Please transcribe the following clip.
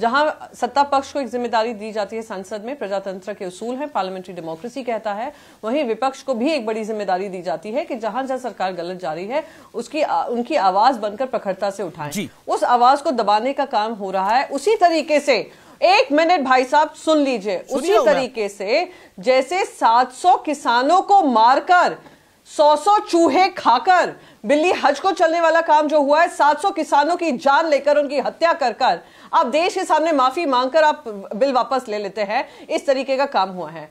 जहां सत्ता पक्ष को एक जिम्मेदारी दी जाती है संसद में प्रजातंत्र के उसूल है पार्लियामेंट्री डेमोक्रेसी कहता है वहीं विपक्ष को भी एक बड़ी जिम्मेदारी दी जाती है कि जहां जहां सरकार गलत जा रही है उसकी आ, उनकी आवाज बनकर प्रखरता से उठाए उस आवाज को दबाने का काम हो रहा है उसी तरीके से एक मिनट भाई साहब सुन लीजिए उसी तरीके से जैसे 700 किसानों को मारकर सौ सौ चूहे खाकर बिल्ली हज को चलने वाला काम जो हुआ है सात सौ किसानों की जान लेकर उनकी हत्या कर कर आप देश के सामने माफी मांगकर आप बिल वापस ले लेते हैं इस तरीके का काम हुआ है